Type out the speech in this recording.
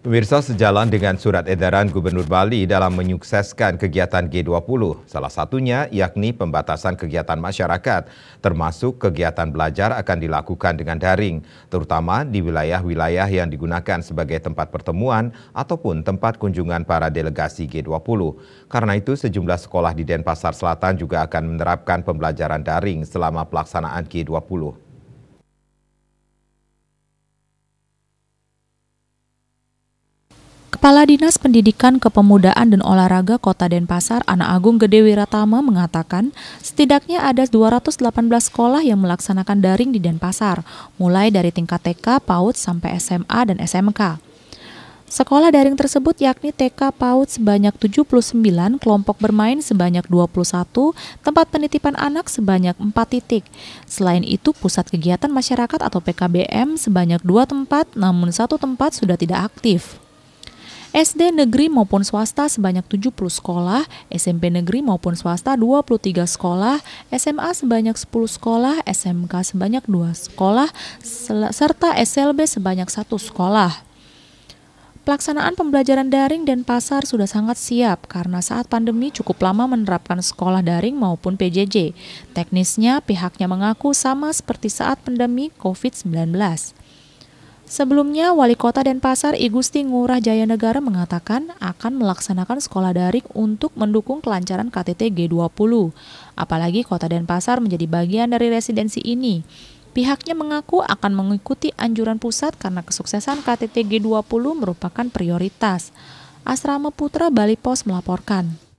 Pemirsa sejalan dengan surat edaran Gubernur Bali dalam menyukseskan kegiatan G20, salah satunya yakni pembatasan kegiatan masyarakat, termasuk kegiatan belajar akan dilakukan dengan daring, terutama di wilayah-wilayah yang digunakan sebagai tempat pertemuan ataupun tempat kunjungan para delegasi G20. Karena itu sejumlah sekolah di Denpasar Selatan juga akan menerapkan pembelajaran daring selama pelaksanaan G20. Kepala Dinas Pendidikan Kepemudaan dan Olahraga Kota Denpasar, Anak Agung Gede Wiratama mengatakan, setidaknya ada 218 sekolah yang melaksanakan daring di Denpasar, mulai dari tingkat TK, PAUD sampai SMA dan SMK. Sekolah daring tersebut yakni TK PAUD sebanyak 79, kelompok bermain sebanyak 21, tempat penitipan anak sebanyak 4 titik. Selain itu, pusat kegiatan masyarakat atau PKBM sebanyak 2 tempat, namun satu tempat sudah tidak aktif. SD negeri maupun swasta sebanyak 70 sekolah, SMP negeri maupun swasta 23 sekolah, SMA sebanyak 10 sekolah, SMK sebanyak 2 sekolah, serta SLB sebanyak 1 sekolah. Pelaksanaan pembelajaran daring dan pasar sudah sangat siap karena saat pandemi cukup lama menerapkan sekolah daring maupun PJJ. Teknisnya, pihaknya mengaku sama seperti saat pandemi COVID-19. Sebelumnya, Wali Kota Denpasar I Gusti Ngurah Jayanegara mengatakan akan melaksanakan sekolah daring untuk mendukung kelancaran KTT G20. Apalagi Kota Denpasar menjadi bagian dari residensi ini. Pihaknya mengaku akan mengikuti anjuran pusat karena kesuksesan KTT G20 merupakan prioritas. Asrama Putra Bali Pos melaporkan.